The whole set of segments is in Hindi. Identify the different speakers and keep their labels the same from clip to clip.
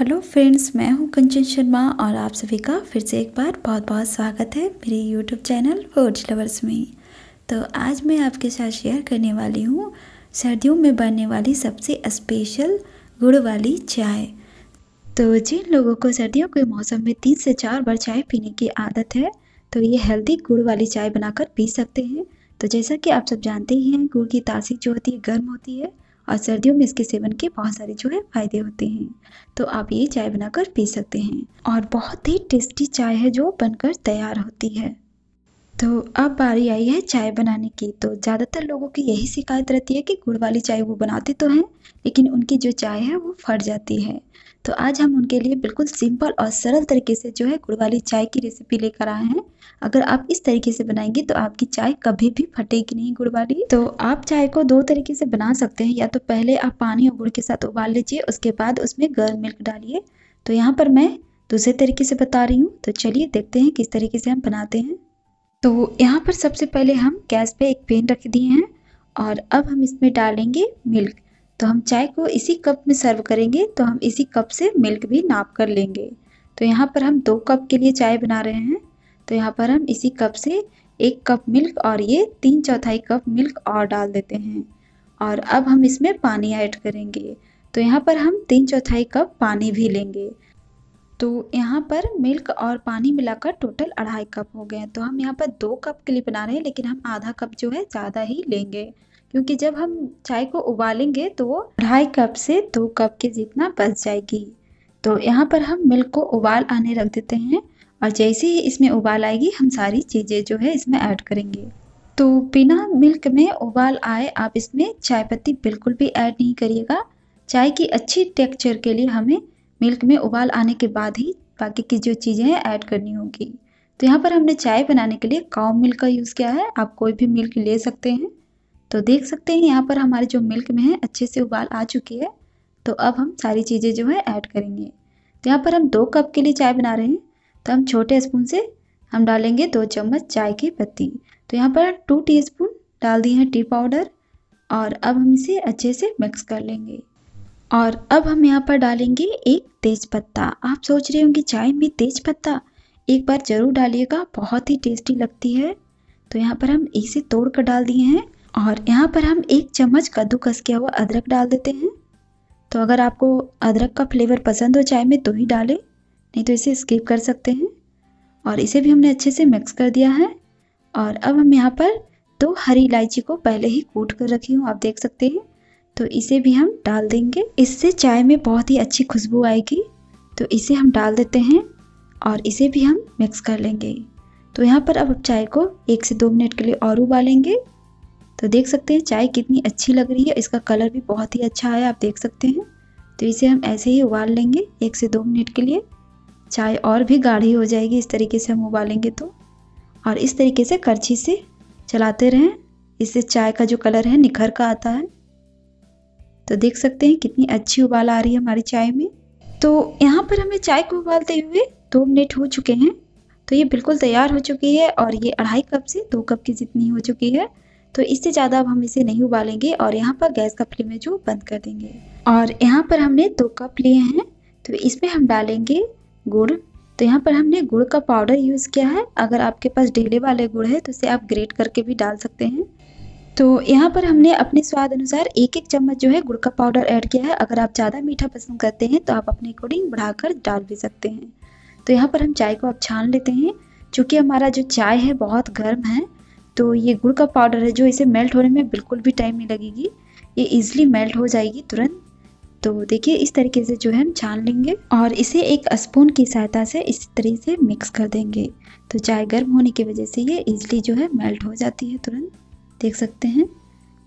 Speaker 1: हेलो फ्रेंड्स मैं हूं कंचन शर्मा और आप सभी का फिर से एक बार बहुत बहुत स्वागत है मेरे यूट्यूब चैनल फोर्ज लवर्स में तो आज मैं आपके साथ शेयर करने वाली हूं सर्दियों में बनने वाली सबसे स्पेशल गुड़ वाली चाय तो जिन लोगों को सर्दियों के मौसम में तीन से चार बार चाय पीने की आदत है तो ये हेल्दी गुड़ वाली चाय बनाकर पी सकते हैं तो जैसा कि आप सब जानते ही हैं गुड़ की तासीर जो होती है गर्म होती है और सर्दियों में इसके सेवन के बहुत सारे जो है फ़ायदे होते हैं तो आप ये चाय बनाकर पी सकते हैं और बहुत ही टेस्टी चाय है जो बनकर तैयार होती है तो अब बारी आई है चाय बनाने की तो ज़्यादातर लोगों की यही शिकायत रहती है कि गुड़ वाली चाय वो बनाते तो हैं लेकिन उनकी जो चाय है वो फट जाती है तो आज हम उनके लिए बिल्कुल सिंपल और सरल तरीके से जो है गुड़ वाली चाय की रेसिपी लेकर आए हैं अगर आप इस तरीके से बनाएंगे तो आपकी चाय कभी भी फटेगी नहीं गुड़ वाली तो आप चाय को दो तरीके से बना सकते हैं या तो पहले आप पानी और गुड़ के साथ उबाल लीजिए उसके बाद उसमें गर्म मिल्क डालिए तो यहाँ पर मैं दूसरे तरीके से बता रही हूँ तो चलिए देखते हैं किस तरीके से हम बनाते हैं तो यहाँ पर सबसे पहले हम गैस पे एक पेन रख दिए हैं और अब हम इसमें डालेंगे मिल्क तो हम चाय को इसी कप में सर्व करेंगे तो हम इसी कप से मिल्क भी नाप कर लेंगे तो यहाँ पर हम दो कप के लिए चाय बना रहे हैं तो यहाँ पर हम इसी कप से एक कप मिल्क और ये तीन चौथाई कप मिल्क और डाल देते हैं और अब हम इसमें पानी ऐड करेंगे तो यहाँ पर हम तीन चौथाई कप पानी भी लेंगे तो यहाँ पर मिल्क और पानी मिलाकर टोटल अढ़ाई कप हो गए हैं तो हम यहाँ पर दो कप के लिए बना रहे हैं लेकिन हम आधा कप जो है ज़्यादा ही लेंगे क्योंकि जब हम चाय को उबालेंगे तो वो ढाई कप से दो कप के जितना बच जाएगी तो यहाँ पर हम मिल्क को उबाल आने रख देते हैं और जैसे ही इसमें उबाल आएगी हम सारी चीज़ें जो है इसमें ऐड करेंगे तो बिना मिल्क में उबाल आए आप इसमें चाय पत्ती बिल्कुल भी ऐड नहीं करिएगा चाय की अच्छी टेक्सचर के लिए हमें मिल्क में उबाल आने के बाद ही बाकी की जो चीज़ें हैं ऐड करनी होगी तो यहाँ पर हमने चाय बनाने के लिए काउ मिल्क का यूज़ किया है आप कोई भी मिल्क ले सकते हैं तो देख सकते हैं यहाँ पर हमारे जो मिल्क में है अच्छे से उबाल आ चुकी है तो अब हम सारी चीज़ें जो है ऐड करेंगे तो यहाँ पर हम दो कप के लिए चाय बना रहे हैं तो हम छोटे स्पून से हम डालेंगे दो चम्मच चाय की पत्ती तो यहाँ पर टू स्पून डाल दिए हैं टी पाउडर और अब हम इसे अच्छे से मिक्स कर लेंगे और अब हम यहाँ पर डालेंगे एक तेज पत्ता आप सोच रहे होंगे चाय में तेज पत्ता एक बार ज़रूर डालिएगा बहुत ही टेस्टी लगती है तो यहाँ पर हम इसे तोड़ कर डाल दिए हैं और यहाँ पर हम एक चम्मच कद्दू किया हुआ अदरक डाल देते हैं तो अगर आपको अदरक का फ्लेवर पसंद हो चाय में तो ही डालें नहीं तो इसे स्किप कर सकते हैं और इसे भी हमने अच्छे से मिक्स कर दिया है और अब हम यहाँ पर दो हरी इलायची को पहले ही कूट कर रखी हूँ आप देख सकते हैं तो इसे भी हम डाल देंगे इससे चाय में बहुत ही अच्छी खुशबू आएगी तो इसे हम डाल देते हैं और इसे भी हम मिक्स कर लेंगे तो यहाँ पर अब चाय को एक से दो मिनट के लिए और उबालेंगे तो देख सकते हैं चाय कितनी अच्छी लग रही है इसका कलर भी बहुत ही अच्छा आया आप देख सकते हैं तो इसे हम ऐसे ही उबाल लेंगे एक से दो मिनट के लिए चाय और भी गाढ़ी हो जाएगी इस तरीके से हम उबालेंगे तो और इस तरीके से करछी से चलाते रहें इससे चाय का जो कलर है निखर का आता है तो देख सकते हैं कितनी अच्छी उबाल आ रही है हमारी चाय में तो यहाँ पर हमें चाय को उबालते हुए दो मिनट हो चुके हैं तो ये बिल्कुल तैयार हो चुकी है और ये अढ़ाई कप से दो कप की जितनी हो चुकी है तो इससे ज़्यादा अब हम इसे नहीं उबालेंगे और यहाँ पर गैस का फ्लेम जो बंद कर देंगे और यहाँ पर हमने दो कप लिए हैं तो इसमें हम डालेंगे गुड़ तो यहाँ पर हमने गुड़ का पाउडर यूज़ किया है अगर आपके पास डेले वाले गुड़ है तो इसे आप ग्रेट करके भी डाल सकते हैं तो यहाँ पर हमने अपने स्वाद अनुसार एक एक चम्मच जो है गुड़ का पाउडर ऐड किया है अगर आप ज़्यादा मीठा पसंद करते हैं तो आप अपने अकॉर्डिंग बढ़ाकर डाल भी सकते हैं तो यहाँ पर हम चाय को आप छान लेते हैं चूँकि हमारा जो चाय है बहुत गर्म है तो ये गुड़ का पाउडर है जो इसे मेल्ट होने में बिल्कुल भी टाइम नहीं लगेगी ये ईजिली मेल्ट हो जाएगी तुरंत तो देखिए इस तरीके से जो है हम छान लेंगे और इसे एक स्पून की सहायता से इस तरह से मिक्स कर देंगे तो चाय गर्म होने की वजह से ये ईजिली जो है मेल्ट हो जाती है तुरंत देख सकते हैं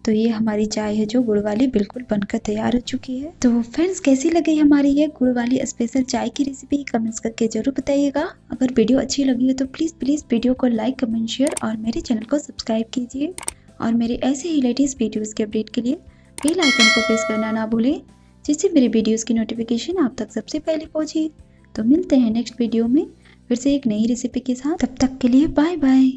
Speaker 1: तो ये हमारी चाय है जो गुड़ वाली बिल्कुल बनकर तैयार हो चुकी है तो फ्रेंड्स कैसी लगी हमारी ये गुड़ वाली स्पेशल चाय की रेसिपी कमेंट्स करके जरूर बताइएगा अगर वीडियो अच्छी लगी हो तो प्लीज़ प्लीज़ वीडियो को लाइक कमेंट शेयर और मेरे चैनल को सब्सक्राइब कीजिए और मेरे ऐसे ही लेटेस्ट वीडियोज़ के अपडेट के लिए बेल आइकन को प्रेस करना ना भूलें जिससे मेरे वीडियोज़ की नोटिफिकेशन आप तक सबसे पहले पहुँची तो मिलते हैं नेक्स्ट वीडियो में फिर से एक नई रेसिपी के साथ तब तक के लिए बाय बाय